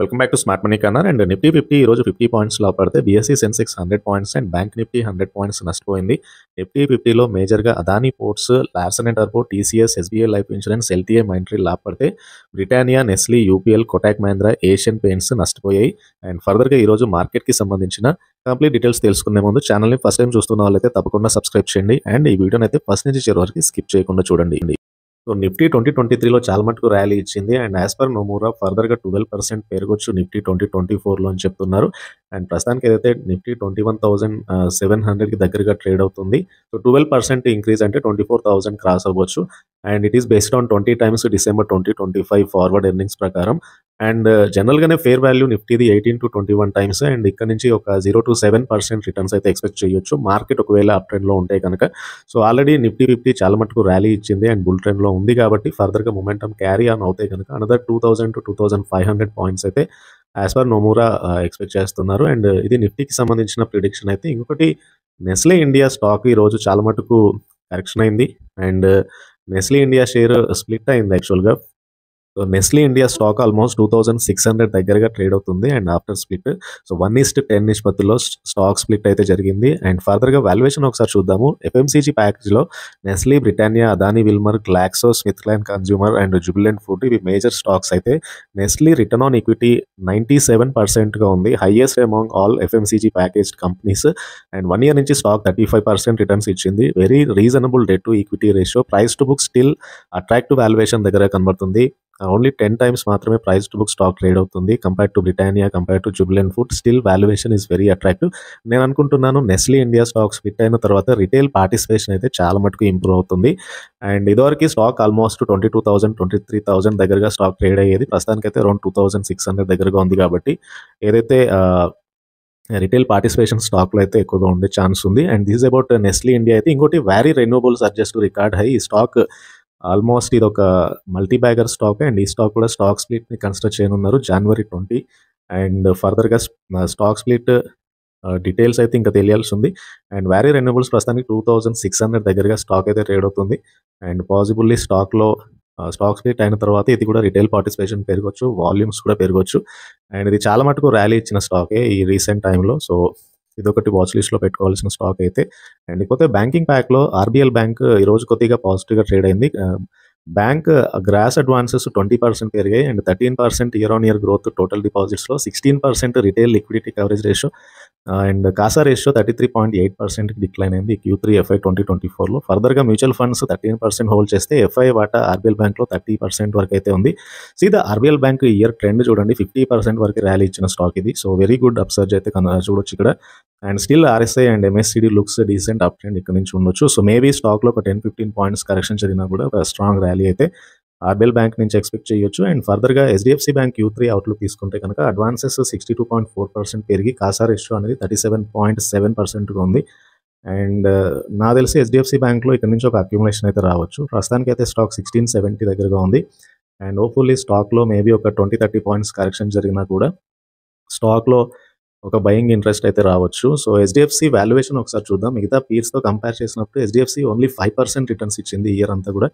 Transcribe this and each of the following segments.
welcome back to smart money corner and Nifty fifty ఈ రోజు fifty points లో పడితే BSE Sensex hundred points and bank Nifty hundred points నష్టపోయింది నిఫ్టీ ఫిఫ్టీలో మేజర్గా అదానీ పోర్ట్స్ లార్సన్ అండ్ టర్బో TCS SBI life insurance LTA Mindtree లాభపడితే Britannia Nestle UPL Kotak Mahindra Asian Paints నష్టపోయాయి అండ్ ఫర్దర్గా ఈరోజు మార్కెట్కి సంబంధించిన కంప్లీట్ డీటెయిల్స్ తెలుసుకునే ముందు ఛానల్ని ఫస్ట్ టైం చూస్తున్న వాళ్ళైతే తప్పకుండా సబ్స్క్రైబ్ చేయండి అండ్ ఈ వీడియోని అయితే ఫస్ట్ నుంచి చివరి వరకు స్కిప్ చేయకుండా చూడండి సో నిఫ్టీ ట్వంటీ ట్వంటీ త్రీలో చాలా మటుకు ర్యాలీ ఇచ్చింది అండ్ యాజ్ పర్ నోమూరా ఫర్దర్గా ట్వెల్వ్ పర్సెంట్ పెరగొచ్చు నిఫ్టీ ట్వంటీ ట్వంటీ ఫోర్లో అని చెప్తున్నారు అండ్ ప్రస్తుతానికి ఏదైతే Nifty twenty one thousand seven హండ్రెడ్కి దగ్గరగా ట్రేడ్ అవుతుంది సో ట్వెల్వ్ పర్సెంట్ ఇంక్రీజ్ అంటే ట్వంటీ ఫోర్ థౌసండ్ క్రాస్ అవ్వచ్చు and it is based on twenty times December twenty twenty five forward earnings ప్రకారం అండ్ uh, జనరల్గానే ఫేర్ వాల్యూ నిఫ్టీది eighteen to twenty one times and ఇక్కడ నుంచి ఒక zero to seven percent returns అయితే expect చేయొచ్చు market ఒకవేళ అప్ ట్రెండ్లో ఉంటే కనుక సో ఆల్రెడీ నిఫ్టీ ఫిఫ్టీ చాలా మటుకు ర్యాలీ ఇచ్చింది అండ్ బుల్ ట్రెండ్లో ఉంది కాబట్టి ఫర్దర్గా మొమెంటమ్ క్యారీ ఆన్ అవుతాయి కనుక another two thousand to two thousand five hundred points అయితే as per Nomura uh, expect చేస్తున్నారు అండ్ ఇది నిఫ్టీకి సంబంధించిన ప్రిడిక్షన్ అయితే ఇంకొకటి నెస్లే ఇండియా స్టాక్ ఈరోజు చాలా మటుకు కరెక్షన్ అయింది and uh, Nestle India share split అయింది యాక్చువల్గా Nestle India stock almost two thousand six hundred దగ్గరగా ట్రేడ్ అవుతుంది and after split so one is to ten నిష్పత్తిలో స్టాక్ స్ప్లిట్ అయితే జరిగింది అండ్ ఫర్దర్గా వాల్యుయేషన్ ఒకసారి చూద్దాము ఎఫ్ఎంసీజీ ప్యాకేజ్లో Nestle Britannia Adani Wilmar GlaxoSmithKline consumer and Jubilant food ఇవి మేజర్ స్టాక్స్ అయితే Nestle return on equity ninety seven పర్సెంట్గా ఉంది highest among all FMCG package companies and one year నుంచి stock thirty five percent returns ఇచ్చింది very reasonable debt to equity ratio price to book still attractive valuation దగ్గర కనబడుతుంది only ten times మాత్రమే price to book stock trade అవుతుంది compare to Britannia compare to Jubilant food still valuation is very attractive నేను అనుకుంటున్నాను Nestlé India stocks fit అయిన తర్వాత retail participation అయితే చాలా మటుకు ఇంప్రూవ్ అవుతుంది అండ్ ఇదివరకు stock almost twenty two thousand twenty three thousand దగ్గరగా స్టాక్ ట్రేడ్ అయ్యేది ప్రస్తుతానికైతే around two thousand six hundred దగ్గరగా ఉంది కాబట్టి ఏదైతే రిటైల్ పార్టిసిపేషన్ స్టాక్లో అయితే ఎక్కువగా ఉండే ఛాన్స్ ఉంది and this about Nestle India అయితే ఇంకోటి వ్యారీ రెన్యూబుల్ సర్జెస్ట్ రికార్డ్ హై ఈ స్టాక్ ఆల్మోస్ట్ ఇది ఒక మల్టీ బ్యాగర్ స్టాక్ అండ్ ఈ స్టాక్ కూడా స్టాక్ స్ప్లిట్ని కన్స్ట్రక్ట్ చేయనున్నారు జనవరి ట్వంటీ అండ్ ఫర్దర్గా స్టాక్ స్ప్లిట్ డీటెయిల్స్ అయితే ఇంకా తెలియాల్సి ఉంది అండ్ వేరే రెన్యూబుల్స్ ప్రస్తుతానికి టూ థౌజండ్ సిక్స్ హండ్రెడ్ దగ్గరగా స్టాక్ అయితే ట్రేడ్ అవుతుంది అండ్ పాసిబుల్లీ స్టాక్లో స్టాక్ స్ప్లిట్ అయిన తర్వాత ఇది కూడా రిటైల్ పార్టిసిపేషన్ పెరగవచ్చు వాల్యూమ్స్ కూడా పెరగవచ్చు అండ్ ఇది చాలా మటుకు ర్యాలీ ఇచ్చిన స్టాకే ఈ రీసెంట్ టైంలో సో ఇదొకటి వాచ్ లిస్ట్లో పెట్టుకోవాల్సిన స్టాక్ అయితే అండ్ ఇకపోతే బ్యాంకింగ్ ప్యాక్లో ఆర్బీఎల్ బ్యాంక్ రోజు కొద్దిగా పాజిటివ్గా ట్రేడ్ అయింది bank gross advances twenty percent పెరిగాయి and thirteen percent year on year growth total డిపాజిట్స్లో sixteen percent retail liquidity coverage ratio and CASA ratio thirty three point eight percent decline అయింది Q three FY twenty twenty ఫోర్లో ఫర్దర్గా mutual funds thirteen percent hold చేస్తే FII వాటా RBL బ్యాంక్లో thirty percent వరకు అయితే ఉంది సీదా ఆర్బీఎల్ బ్యాంక్ ఇయర్ ట్రెండ్ చూడండి ఫిఫ్టీ పర్సెంట్ వరకు ర్యాలీ ఇచ్చిన స్టాక్ ఇది సో వెరీ గుడ్ అప్సర్జ్ అయితే చూడొచ్చు ఇక్కడ and still RSI and MACD looks decent up trend ఇక్కడ నుంచి ఉండొచ్చు సో మేబీ స్టాక్లో ఒక టెన్ ఫిఫ్టీన్ పాయింట్స్ కరెక్షన్ జరిగినా కూడా స్ట్రాంగ్ uh, ర్యాలీ అయితే ఆర్బిఎల్ బ్యాంక్ నుంచి ఎక్స్పెక్ట్ చేయొచ్చు అండ్ ఫర్దర్గా HDFC bank Q three outlook తీసుకుంటే కనుక advances sixty two point four percent పెరిగి కాసా రేషియో అనేది థర్టీ సెవెన్ పాయింట్ సెవెన్ పర్సెంట్గా ఉంది అండ్ నా తెలిసి హెచ్డిఎఫ్సి బ్యాంక్లో ఇక్కడ నుంచి ఒక అక్యుములేషన్ అయితే రావచ్చు ప్రస్తుతానికి అయితే స్టాక్ సిక్స్టీన్ సెవెంటీ దగ్గరగా ఉంది అండ్ స్టాక్ స్టాక్లో మేబీ ఒక ట్వంటీ థర్టీ పాయింట్స్ కరెక్షన్ జరిగినా కూడా స్టాక్లో ఒక బయింగ్ ఇంట్రెస్ట్ అయితే రావచ్చు సో హెచ్డిఎఫ్సి వాల్యుయేషన్ ఒకసారి చూద్దాం మిగతా పీర్స్తో కంపేర్ చేసినప్పుడు HDFC only five percent returns ఇచ్చింది ఇయర్ అంతా కూడా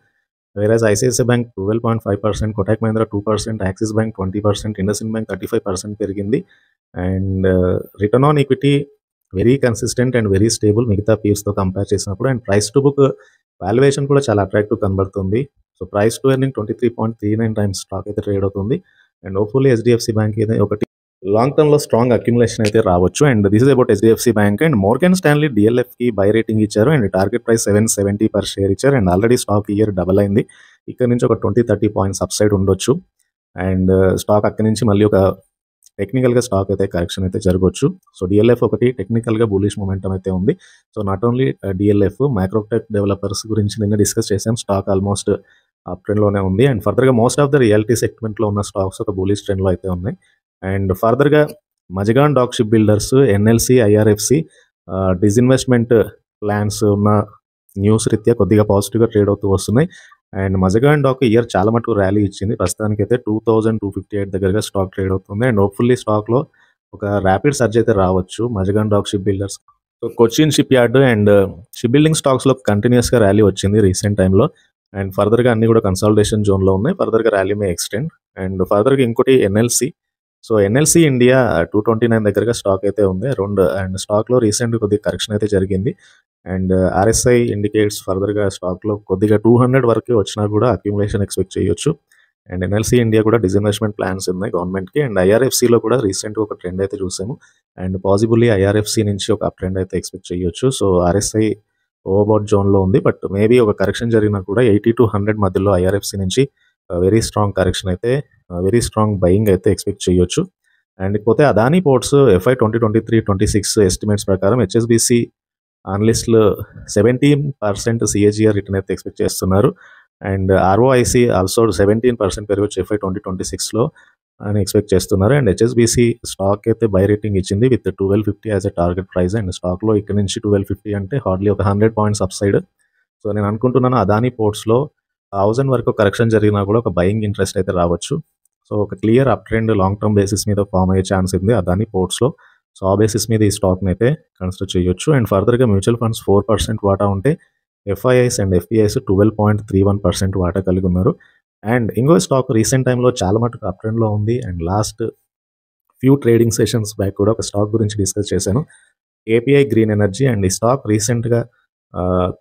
point five percent Kotak ICICI two percent Axis bank twenty percent Indus bank thirty five percent పెరిగింది and return on equity very consistent and very stable మిగతా పీర్స్తో కంపేర్ చేసినప్పుడు and price to book valuation కూడా చాలా attractive కనబడుతుంది so price to earning twenty three point three nine times stock అయితే trade అవుతుంది and hopefully HDFC bank అయితే ఒకటి లాంగ్ టర్మ్లో స్ట్రాంగ్ అక్యుములేషన్ అయితే రావచ్చు and this is about HDFC bank and Morgan Stanley కి బై రేటింగ్ ఇచ్చారు and target price seven seventy per share ఇచ్చారు and already stock year double అయింది ఇక్కడ నుంచి ఒక ట్వంటీ థర్టీ పాయింట్స్ అప్సైడ్ ఉండొచ్చు అండ్ స్టాక్ uh, అక్కడి నుంచి మళ్ళీ ఒక టెక్నికల్గా స్టాక్ అయితే కరెక్షన్ అయితే జరగవచ్చు సో డిఎల్ఎఫ్ ఒకటి టెక్నికల్గా బులిష్ మూమెంటం అయితే ఉంది so not only DLF Macrotech developers గురించి నిన్న డిస్కస్ చేసాం స్టాక్ ఆల్మోస్ట్ అప్ ట్రెండ్లోనే ఉంది అండ్ ఫర్దర్గా మోస్ట్ ఆఫ్ ద రియాలిటీ సెగ్మెంట్లో ఉన్న స్టాక్స్ ఒక బులిష్ ట్రెండ్లో అయితే ఉన్నాయి అండ్ ఫర్దర్గా Mazagon dock ship builders NLC IRFC disinvestment plans ఉన్న న్యూస్ రీత్యా కొద్దిగా పాజిటివ్గా ట్రేడ్ అవుతూ వస్తున్నాయి అండ్ మజగాన్ డాక్ ఇయర్ చాలా మటుకు ర్యాలీ ఇచ్చింది ప్రస్తుతానికి అయితే two thousand two fifty eight దగ్గరగా స్టాక్ ట్రేడ్ అవుతుంది అండ్ హోప్ఫుల్లీ స్టాక్లో ఒక ర్యాపిడ్ సర్జ్ అయితే రావచ్చు Mazagon dock ship builders so Cochin ship yard and ship building స్టాక్స్లో కంటిన్యూస్గా ర్యాలీ వచ్చింది రీసెంట్ టైంలో అండ్ ఫర్దర్గా అన్నీ కూడా కన్సల్టేషన్ జోన్లో ఉన్నాయి ఫర్దర్గా ర్యాలీ మే ఎక్స్టెండ్ అండ్ ఫర్దర్గా ఇంకోటి NLC so NLC India two twenty nine దగ్గరగా స్టాక్ అయితే ఉంది రెండు అండ్ స్టాక్లో రీసెంట్ కొద్దిగా కరెక్షన్ అయితే జరిగింది అండ్ ఆర్ఎస్ఐ ఇండికేట్స్ ఫర్దర్గా స్టాక్లో కొద్దిగా టూ హండ్రెడ్ వరకు వచ్చినా కూడా అక్యుములేషన్ ఎక్స్పెక్ట్ చేయొచ్చు అండ్ ఎన్ఎల్సి ఇండియా కూడా డిజిన్వెస్ట్మెంట్ ప్లాన్స్ ఉన్నాయి గవర్నమెంట్కి అండ్ ఐఆర్ఎఫ్సిలో కూడా రీసెంట్గా ఒక ట్రెండ్ అయితే చూసాము అండ్ పాసిబుల్లీ ఐఆర్ఎఫ్సి నుంచి ఒక అప్ ట్రెండ్ అయితే ఎక్స్పెక్ట్ చేయొచ్చు సో ఆర్ఎస్ఐ ఓవర్బౌట్ జోన్లో ఉంది బట్ మేబీ ఒక కరెక్షన్ జరిగినా కూడా ఎయిటీ టు హండ్రెడ్ మధ్యలో ఐఆర్ఎఫ్సి నుంచి వెరీ స్ట్రాంగ్ కరెక్షన్ అయితే వెరీ స్ట్రాంగ్ బయింగ్ అయితే ఎక్స్పెక్ట్ చేయొచ్చు అండ్ పోతే Adani ports FY twenty twenty three twenty six estimates ప్రకారం హెచ్ఎస్బిసి అనలిస్టులు సెవెంటీన్ పర్సెంట్ సిఏజిఆర్ రిటర్న్ అయితే ఎక్స్పెక్ట్ చేస్తున్నారు and ROIC also seventeen percent పెరగచ్చు ఎఫ్ఐ ట్వంటీ ట్వంటీ సిక్స్లో అని ఎక్స్పెక్ట్ చేస్తున్నారు అండ్ హెచ్ఎస్బిసి స్టాక్ అయితే బై రేటింగ్ ఇచ్చింది with twelve fifty as a target price and స్టాక్లో ఇక్కడ నుంచి ట్వెల్వ్ ఫిఫ్టీ అంటే హార్డ్లీ ఒక hundred points up side so నేను అనుకుంటున్నాను అదానీ పోర్ట్స్లో థౌజండ్ వరకు కరెక్షన్ జరిగినా కూడా ఒక బయింగ్ ఇంట్రెస్ట్ అయితే రావచ్చు సో ఒక clear up trend long term basis మీద ఫామ్ అయ్యే ఛాన్స్ ఉంది దాన్ని పోర్ట్స్లో సో ఆ బేసిస్ మీద ఈ స్టాక్ని అయితే కన్సిడర్ చేయొచ్చు అండ్ ఫర్దర్గా మ్యూచువల్ ఫండ్స్ ఫోర్ పర్సెంట్ వాటా ఉంటే FIIs and FPIs twelve point three one percent వాటా కలిగి ఉన్నారు అండ్ ఇంకో స్టాక్ రీసెంట్ టైంలో చాలా మటుకు అప్ ట్రెండ్లో ఉంది and last few trading sessions back కూడా ఒక స్టాక్ గురించి డిస్కస్ చేశాను ఏపీఐ గ్రీన్ ఎనర్జీ అండ్ ఈ స్టాక్ రీసెంట్గా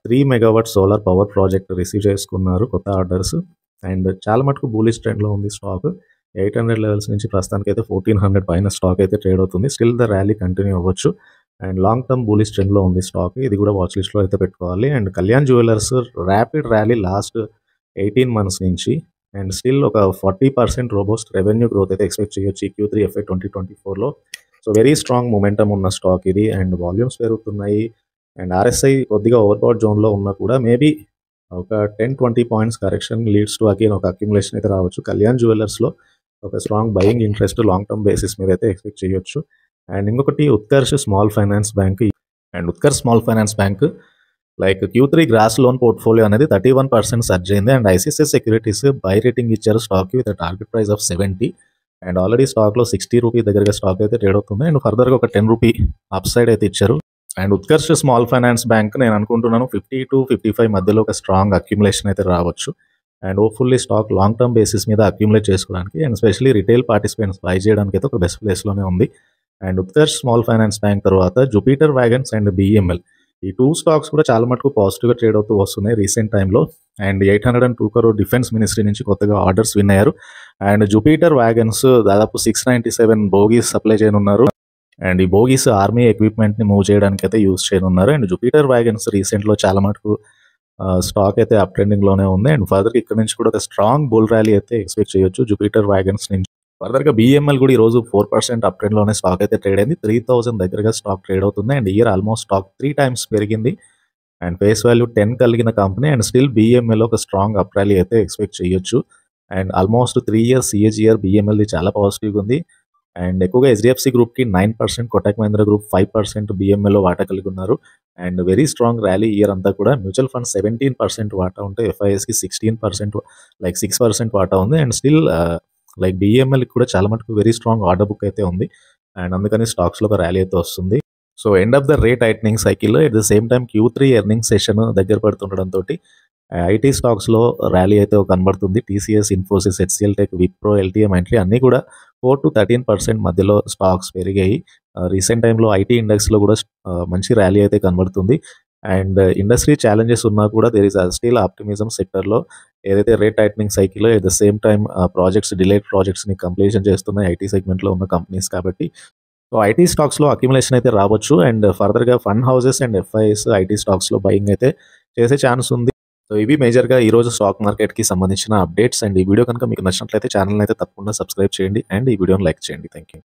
three megawatt solar power project receive చేసుకున్నారు కొత్త ఆర్డర్స్ అండ్ చాలా మటుకు బూలిష్ ట్రెండ్లో ఉంది స్టాక్ ఎయిట్ హండ్రెడ్ లెవెల్స్ నుంచి ప్రస్తుతానికి అయితే ఫోర్టీన్ హండ్రెడ్ పైన స్టాక్ అయితే ట్రేడ్ అవుతుంది స్టిల్ ద ర్యాలీ కంటిన్యూ అవ్వచ్చు అండ్ లాంగ్ టర్మ్ బూలిష్ ట్రెండ్లో ఉంది స్టాక్ ఇది కూడా వాచ్ లిస్ట్లో అయితే పెట్టుకోవాలి and Kalyan jewellers rapid rally last eighteen months నుంచి అండ్ స్టిల్ ఒక forty percent robust revenue growth అయితే ఎక్స్పెక్ట్ చేయొచ్చు ఈ Q three FY twenty twenty ఫోర్లో సో వెరీ స్ట్రాంగ్ మొమెంటమ్ ఉన్న స్టాక్ ఇది అండ్ వాల్యూమ్స్ పెరుగుతున్నాయి అండ్ ఆర్ఎస్ఐ కొద్దిగా ఓవర్బౌట్ జోన్లో ఉన్నా కూడా మేబీ ఒక ten twenty points correction leads to again ఒక అక్యుములేషన్ అయితే రావచ్చు కళ్యాణ్ జ్యువెలర్స్లో ఒక strong buying interest long term basis మీద అయితే ఎక్స్పెక్ట్ చేయొచ్చు అండ్ ఇంకొకటి Utkarsh small finance bank and Utkarsh small finance bank like Q three gross loan portfolio అనేది థర్టీ వన్ పర్సెంట్ సర్జ్ అయింది and ICICI securities buy rating ఇచ్చారు stock with target price of seventy and already స్టాక్లో sixty rupee దగ్గరగా stock అయితే trade అవుతుంది and ఫర్దర్గా ఒక ten rupee up side అయితే ఇచ్చారు and Utkarsh small finance bank నేను అనుకుంటున్నాను ఫిఫ్టీ టు ఫిఫ్టీ ఫైవ్ మధ్యలో ఒక స్ట్రాంగ్ అక్యుములేషన్ అయితే రావచ్చు and hopefully stock long term basis మీద అక్యూములేట్ చేసుకోవడానికి and specially retail participants buy చేయడానికి అయితే ఒక బెస్ట్ ప్లేస్లోనే ఉంది and Utkarsh small finance bank తర్వాత జూపిటర్ వ్యాగన్స్ అండ్ బిఎంఎల్ ఈ టూ స్టాక్స్ కూడా చాలా మటుకు పాజిటివ్గా ట్రేడ్ అవుతూ వస్తున్నాయి రీసెంట్ టైంలో and eight hundred and two crore defence ministry నుంచి కొత్తగా ఆర్డర్స్ విన్ అయ్యారు అండ్ జూపిటర్ వ్యాగన్స్ దాదాపు six ninety seven bogies supply చేయనున్నారు అండ్ ఈ బోగీస్ ఆర్మీ ఎక్విప్మెంట్ని మూవ్ చేయడానికి అయితే యూజ్ చేయనున్నారు అండ్ జూపిటర్ వ్యాగన్స్ రీసెంట్లో చాలా మటుకు స్టాక్ అయితే అప్ లోనే ఉంది అండ్ ఫర్దర్ ఇక్కడ నుంచి కూడా ఒక స్ట్రాంగ్ బుల్ ర్యాలీ అయితే ఎక్స్పెక్ట్ చేయొచ్చు జూపిటర్ వ్యాగన్స్ నుంచి ఫర్దర్గా బిఎంఎల్ కూడా ఈ రోజు ఫోర్ పర్సెంట్ అప్ లోనే స్టాక్ అయితే ట్రేడ్ అయింది త్రీ థౌసండ్ దగ్గరగా స్టాక్ ట్రేడ్ అవుతుంది and year almost stock three times పెరిగింది అండ్ ఫేస్ వాల్యూ టెన్ కలిగిన కంపెనీ అండ్ స్టిల్ బిఎంఎల్ ఒక స్ట్రాంగ్ అప్ ర్యాలీ అయితే ఎక్స్పెక్ట్ చేయొచ్చు and almost three years CAGR బిఎంఎల్ది చాలా పాజిటివ్గా ఉంది అండ్ ఎక్కువగా హెచ్డిఎఫ్సి గ్రూప్కి nine percent Kotak Mahindra group five percent లో వాటా కలిగి ఉన్నారు and very strong rally year అంతా కూడా మ్యూచువల్ ఫండ్ సెవెంటీన్ పర్సెంట్ వాటా ఉంటే ఎఫ్ఐఎస్కి sixteen percent like six percent వాటా ఉంది అండ్ స్టిల్ లైక్ బిఎంఎల్ కూడా చాలా మటుకు వెరీ స్ట్రాంగ్ ఆర్డర్ బుక్ అయితే ఉంది అండ్ అందుకని స్టాక్స్లో ఒక ర్యాలీ అయితే వస్తుంది so end of the rate heightening cycle at the same time Q three earning session దగ్గర పడుతుండడంతో ఐటీ స్టాక్స్లో ర్యాలీ అయితే కనబడుతుంది TCS Infosys HCL tech Wipro LTM entry అన్నీ కూడా ఫోర్ టు థర్టీన్ పర్సెంట్ మధ్యలో స్టాక్స్ పెరిగాయి రీసెంట్ టైంలో ఐటీ ఇండెక్స్లో కూడా మంచి ర్యాలీ అయితే కనబడుతుంది అండ్ ఇండస్ట్రీ ఛాలెంజెస్ ఉన్నా కూడా దేర్ ఇస్ స్టిల్ ఆప్టిమిజం సెక్టర్లో ఏదైతే rate tightening cycle at the same time projects delayed ప్రాజెక్ట్స్ని కంప్లీషన్ చేస్తున్నాయి ఐటీ సెగ్మెంట్లో ఉన్న కంపెనీస్ కాబట్టి సో ఐటీ స్టాక్స్లో అక్యుములేషన్ అయితే రావచ్చు అండ్ ఫర్దర్గా fund houses and FIIs IT స్టాక్స్లో బయింగ్ అయితే చేసే ఛాన్స్ ఉంది సో ఇవి మేజర్గా ఈరోజు స్టాక్ మార్కెట్కి సంబంధించిన అప్డేట్స్ అండ్ ఈ వీడియో కనుక మీకు నచ్చినట్లయితే ఛానల్ అయితే తప్పకుండా సబ్స్క్రైబ్ చేయండి అండ్ ఈ వీడియోని లైక్ చేయండి థ్యాంక్ యూ